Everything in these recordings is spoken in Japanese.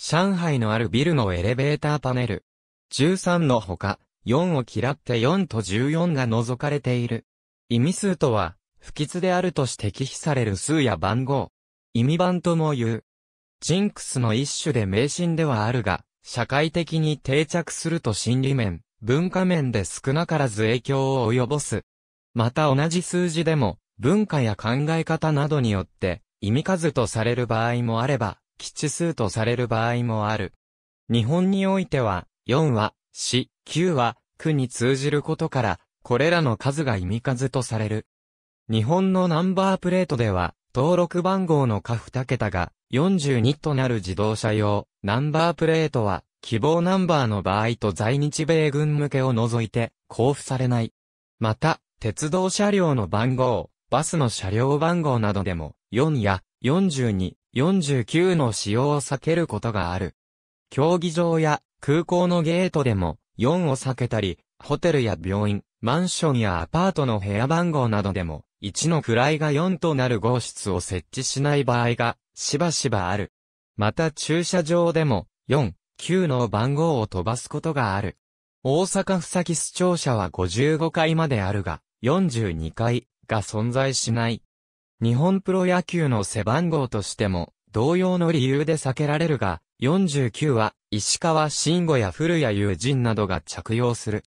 上海のあるビルのエレベーターパネル。13のほか、4を嫌って4と14が除かれている。意味数とは、不吉であると指摘される数や番号。意味番とも言う。ジンクスの一種で迷信ではあるが、社会的に定着すると心理面、文化面で少なからず影響を及ぼす。また同じ数字でも、文化や考え方などによって、意味数とされる場合もあれば、基地数とされる場合もある。日本においては、4は、4、9は、9に通じることから、これらの数が意味数とされる。日本のナンバープレートでは、登録番号の下2桁が42となる自動車用ナンバープレートは希望ナンバーの場合と在日米軍向けを除いて交付されない。また、鉄道車両の番号、バスの車両番号などでも4や42、49の使用を避けることがある。競技場や空港のゲートでも4を避けたり、ホテルや病院、マンションやアパートの部屋番号などでも1の位が4となる号室を設置しない場合がしばしばある。また駐車場でも4、9の番号を飛ばすことがある。大阪府先市庁舎は55階まであるが、42階が存在しない。日本プロ野球の背番号としても、同様の理由で避けられるが、49は、石川慎吾や古谷友人などが着用する。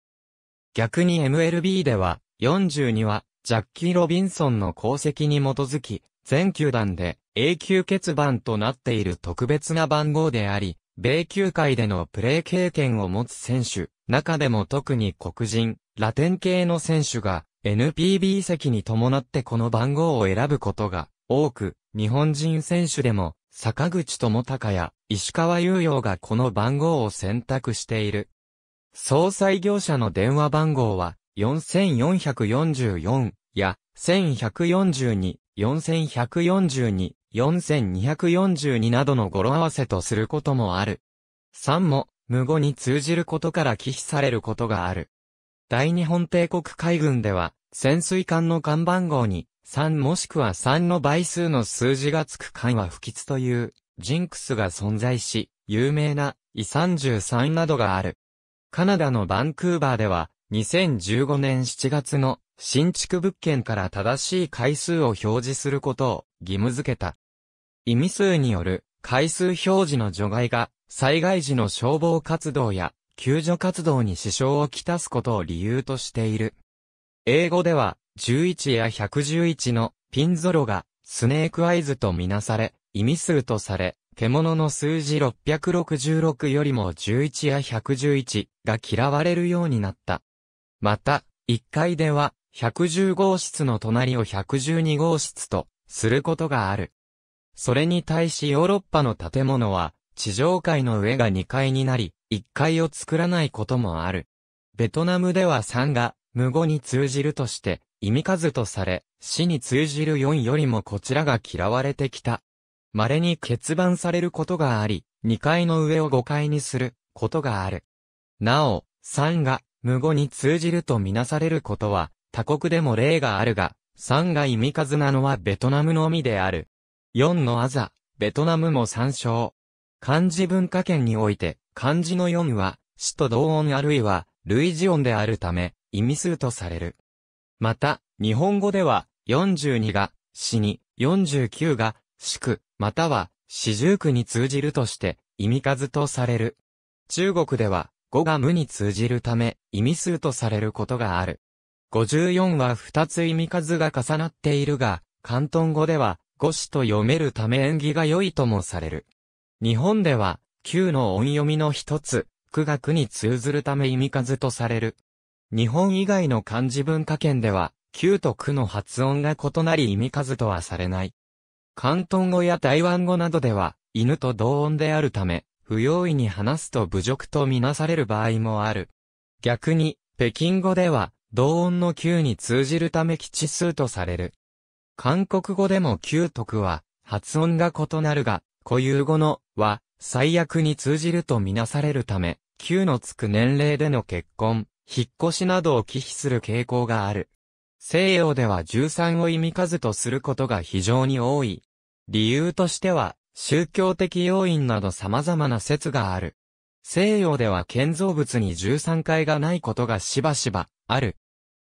逆に MLB では、42は、ジャッキー・ロビンソンの功績に基づき、全球団で永久欠番となっている特別な番号であり、米球界でのプレー経験を持つ選手、中でも特に黒人、ラテン系の選手が NPB 席に伴ってこの番号を選ぶことが多く、日本人選手でも、坂口智隆や石川雄洋がこの番号を選択している。総裁業者の電話番号は4444や1142、4142、4242などの語呂合わせとすることもある。3も、無語に通じることから忌避されることがある。大日本帝国海軍では、潜水艦の看板号に、3もしくは3の倍数の数字がつく艦は不吉という、ジンクスが存在し、有名な、イ33などがある。カナダのバンクーバーでは、2015年7月の新築物件から正しい回数を表示することを義務付けた。意味数による回数表示の除外が災害時の消防活動や救助活動に支障をきたすことを理由としている。英語では、11や111のピンゾロがスネークアイズとみなされ、意味数とされ、獣の数字666よりも11や111が嫌われるようになった。また、1階では、110号室の隣を112号室とすることがある。それに対しヨーロッパの建物は、地上階の上が2階になり、一階を作らないこともある。ベトナムでは3が、無語に通じるとして、意味数とされ、死に通じる4よりもこちらが嫌われてきた。稀に欠番されることがあり、2階の上を5階にすることがある。なお、3が無語に通じるとみなされることは、他国でも例があるが、3が意味数なのはベトナムのみである。4のあざ、ベトナムも参照。漢字文化圏において、漢字の4は、死と同音あるいは、類似音であるため、意味数とされる。また、日本語では、42が、死に、49が、死く、または、四十九に通じるとして、意味数とされる。中国では、語が無に通じるため、意味数とされることがある。54は2つ意味数が重なっているが、関東語では、五子と読めるため縁起が良いともされる。日本では、旧の音読みの一つ、苦学に通ずるため意味数とされる。日本以外の漢字文化圏では、旧と苦の発音が異なり意味数とはされない。関東語や台湾語などでは、犬と同音であるため、不用意に話すと侮辱とみなされる場合もある。逆に、北京語では、同音の旧に通じるため吉数とされる。韓国語でも旧と9は、発音が異なるが、固有語の、は、最悪に通じるとみなされるため、9のつく年齢での結婚、引っ越しなどを忌避する傾向がある。西洋では13を意味数とすることが非常に多い。理由としては、宗教的要因など様々な説がある。西洋では建造物に13階がないことがしばしば、ある。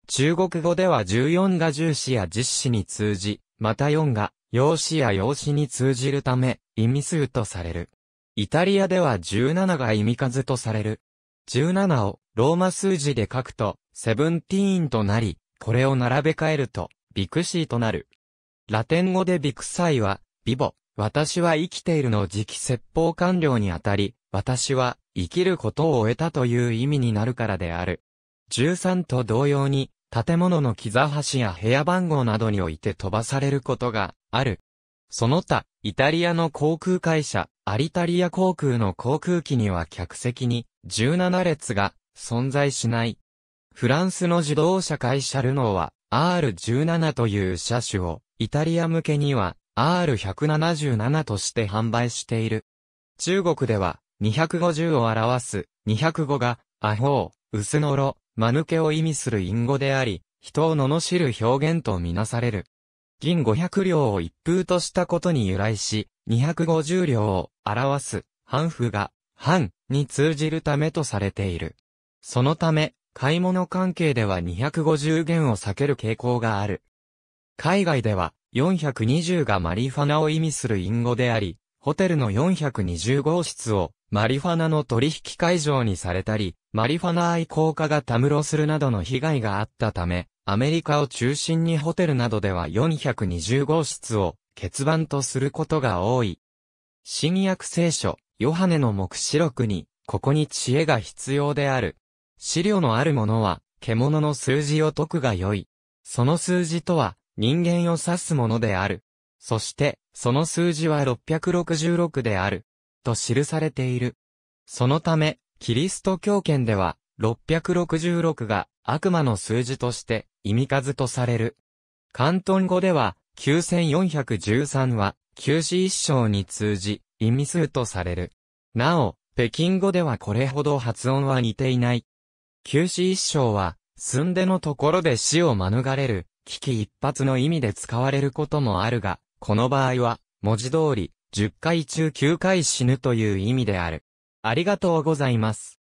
中国語では14が重視や実施に通じ、また4が、用紙や用紙に通じるため、意味数とされる。イタリアでは17が意味数とされる。17をローマ数字で書くと、セブンティーンとなり、これを並べ替えると、ビクシーとなる。ラテン語でビクサイは、ビボ、私は生きているの時期説法官僚にあたり、私は生きることを終えたという意味になるからである。13と同様に、建物の木座橋や部屋番号などにおいて飛ばされることがある。その他、イタリアの航空会社、アリタリア航空の航空機には客席に17列が存在しない。フランスの自動車会社ルノーは R17 という車種をイタリア向けには R177 として販売している。中国では250を表す205がアホー、薄のろ、間抜けを意味する隠語であり、人を罵る表現とみなされる。銀500両を一風としたことに由来し、250両を表す、半符が、半に通じるためとされている。そのため、買い物関係では250元を避ける傾向がある。海外では、420がマリファナを意味する隠語であり、ホテルの420号室をマリファナの取引会場にされたり、マリファナ愛好家がたむろするなどの被害があったため、アメリカを中心にホテルなどでは420号室を欠番とすることが多い。新約聖書、ヨハネの目視録に、ここに知恵が必要である。資料のあるものは、獣の数字を解くが良い。その数字とは、人間を指すものである。そして、その数字は666である。と記されている。そのため、キリスト教圏では、666が悪魔の数字として意味数とされる。関東語では、9413は、九死一生に通じ、意味数とされる。なお、北京語ではこれほど発音は似ていない。九死一生は、寸でのところで死を免れる、危機一発の意味で使われることもあるが、この場合は、文字通り、10回中9回死ぬという意味である。ありがとうございます。